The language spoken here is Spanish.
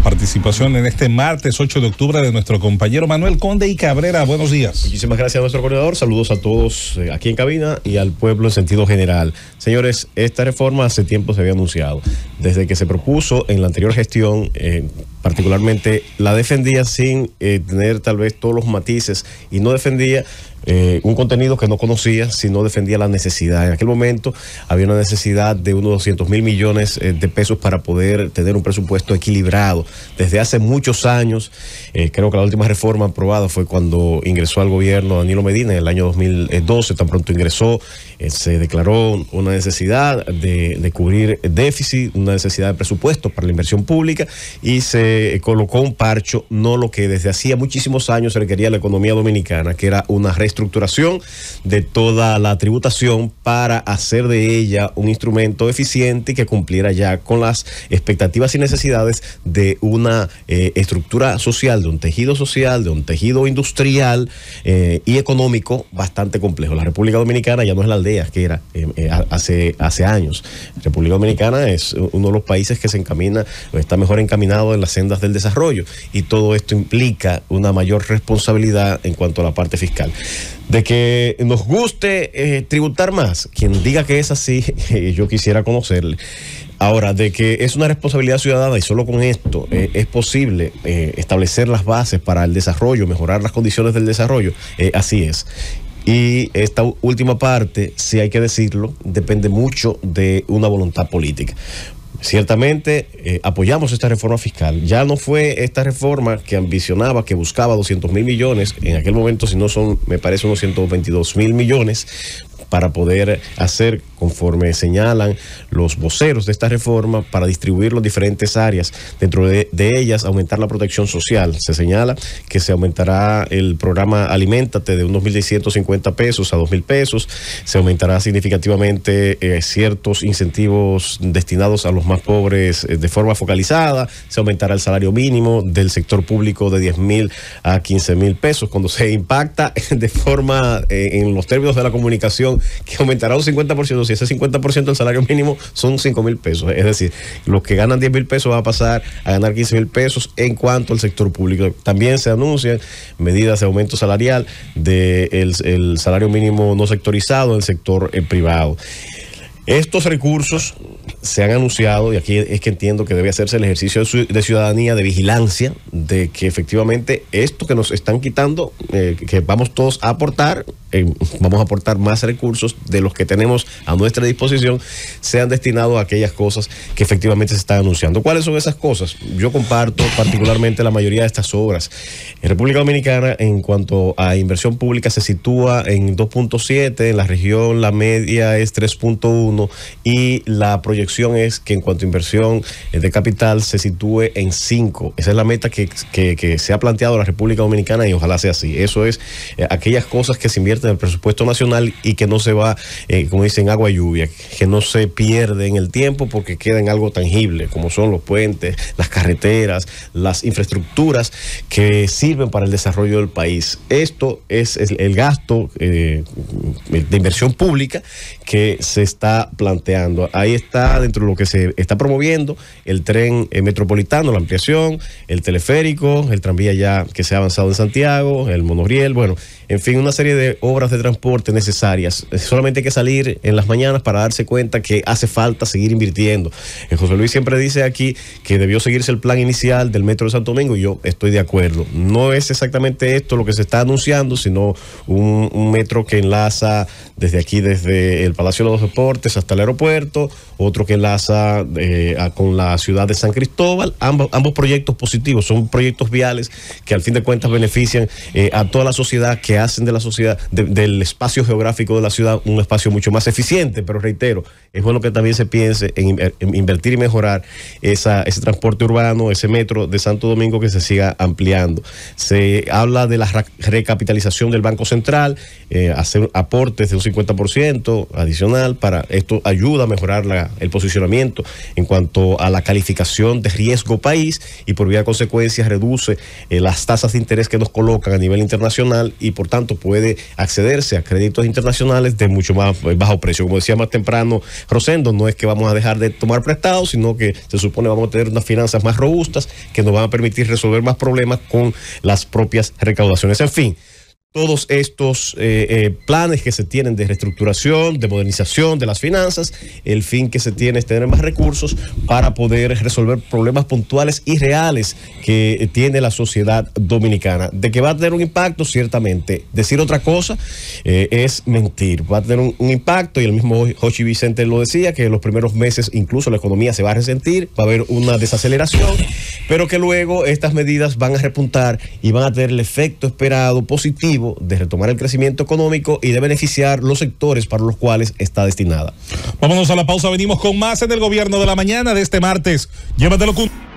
participación en este martes 8 de octubre de nuestro compañero Manuel Conde y Cabrera. Buenos días. Muchísimas gracias a nuestro coordinador. Saludos a todos eh, aquí en cabina y al pueblo en sentido general. Señores, esta reforma hace tiempo se había anunciado. Desde que se propuso en la anterior gestión... Eh, particularmente la defendía sin eh, tener tal vez todos los matices y no defendía eh, un contenido que no conocía, sino defendía la necesidad. En aquel momento había una necesidad de unos 200 mil millones eh, de pesos para poder tener un presupuesto equilibrado. Desde hace muchos años, creo que la última reforma aprobada fue cuando ingresó al gobierno Danilo Medina en el año 2012, tan pronto ingresó, se declaró una necesidad de, de cubrir déficit, una necesidad de presupuesto para la inversión pública y se eh, colocó un parcho, no lo que desde hacía muchísimos años se requería la economía dominicana, que era una reestructuración de toda la tributación para hacer de ella un instrumento eficiente y que cumpliera ya con las expectativas y necesidades de una eh, estructura social, de un tejido social, de un tejido industrial eh, y económico bastante complejo. La República Dominicana ya no es la aldea que era hace, hace años. La República Dominicana es uno de los países que se encamina, está mejor encaminado en la del desarrollo y todo esto implica una mayor responsabilidad en cuanto a la parte fiscal. De que nos guste eh, tributar más, quien diga que es así, eh, yo quisiera conocerle. Ahora, de que es una responsabilidad ciudadana y solo con esto eh, es posible establecer las bases para el desarrollo, mejorar las condiciones del desarrollo, así es. Y esta última parte, si hay que decirlo, depende mucho de una voluntad política. Ciertamente eh, apoyamos esta reforma fiscal. Ya no fue esta reforma que ambicionaba, que buscaba 200 mil millones, en aquel momento si no son, me parece unos 122 mil millones, para poder hacer conforme señalan los voceros de esta reforma, para distribuir los diferentes áreas. Dentro de, ellas, aumentar la protección social. Se señala que se aumentará el programa Aliméntate de unos 1.650 pesos a 2.000 pesos. Se aumentará significativamente eh, ciertos incentivos destinados a los más pobres eh, de forma focalizada. Se aumentará el salario mínimo del sector público de 10.000 a 15.000 pesos. Cuando se impacta de forma, eh, en los términos de la comunicación, que aumentará un 50%, si ese 50% del salario mínimo son 5 mil pesos. Es decir, los que ganan 10 mil pesos van a pasar a ganar 15 mil pesos en cuanto al sector público. También se anuncian medidas de aumento salarial del el salario mínimo no sectorizado en el sector eh, privado. Estos recursos se han anunciado, y aquí es que entiendo que debe hacerse el ejercicio de ciudadanía, de vigilancia, de que efectivamente esto que nos están quitando, eh, que vamos todos a aportar, eh, vamos a aportar más recursos de los que tenemos a nuestra disposición, sean destinados a aquellas cosas que efectivamente se están anunciando. ¿Cuáles son esas cosas? Yo comparto particularmente la mayoría de estas obras. En República Dominicana, en cuanto a inversión pública, se sitúa en 2.7, en la región la media es 3.1 y la proyección es que en cuanto a inversión eh, de capital se sitúe en 5. Esa es la meta que, se ha planteado la República Dominicana y ojalá sea así. Eso es eh, aquellas cosas que se invierten en el presupuesto nacional y que no se va, eh, como dicen, agua y lluvia, que no se pierde en el tiempo porque queda en algo tangible, como son los puentes, las carreteras, las infraestructuras que sirven para el desarrollo del país. Esto es el, gasto de inversión pública que se está planteando. Ahí está dentro de lo que se está promoviendo, el tren eh, metropolitano, la ampliación, el teleférico, el tranvía ya que se ha avanzado en Santiago, el monorriel, bueno, en fin, una serie de obras de transporte necesarias. Eh, solamente hay que salir en las mañanas para darse cuenta que hace falta seguir invirtiendo. Eh, José Luis siempre dice aquí que debió seguirse el plan inicial del Metro de Santo Domingo y yo estoy de acuerdo. No es exactamente esto lo que se está anunciando, sino un, un metro que enlaza desde aquí, desde el Palacio de los Deportes hasta el aeropuerto, otro que enlaza eh, con la ciudad de San Cristóbal. Ambos, proyectos positivos son proyectos viales que al fin de cuentas benefician eh, a toda la sociedad, que hacen de la sociedad, del espacio geográfico de la ciudad, un espacio mucho más eficiente. Pero reitero, es bueno que también se piense en, invertir y mejorar ese transporte urbano, ese metro de Santo Domingo que se siga ampliando. Se habla de la recapitalización del Banco Central, eh, hacer aportes de un 50% adicional para esto ayuda a mejorar la, el posicionamiento en cuanto a la calificación de riesgo país y por vía de consecuencia reduce eh, las tasas de interés que nos colocan a nivel internacional y por tanto puede accederse a créditos internacionales de mucho más eh, bajo precio. Como decía más temprano Rosendo, no es que vamos a dejar de tomar prestado sino que se supone vamos a tener unas finanzas más robustas que nos van a permitir resolver más problemas con las propias recaudaciones. En fin todos estos eh, eh, planes que se tienen de reestructuración, de modernización de las finanzas, el fin que se tiene es tener más recursos para poder resolver problemas puntuales y reales que eh, tiene la sociedad dominicana. De que va a tener un impacto, ciertamente. Decir otra cosa es mentir. Va a tener un, impacto y el mismo Jochi Vicente lo decía, que en los primeros meses incluso la economía se va a resentir, va a haber una desaceleración, pero que luego estas medidas van a repuntar y van a tener el efecto esperado positivo de retomar el crecimiento económico y de beneficiar los sectores para los cuales está destinada. Vámonos a la pausa, venimos con más en el gobierno de la mañana de este martes. Llévatelo con...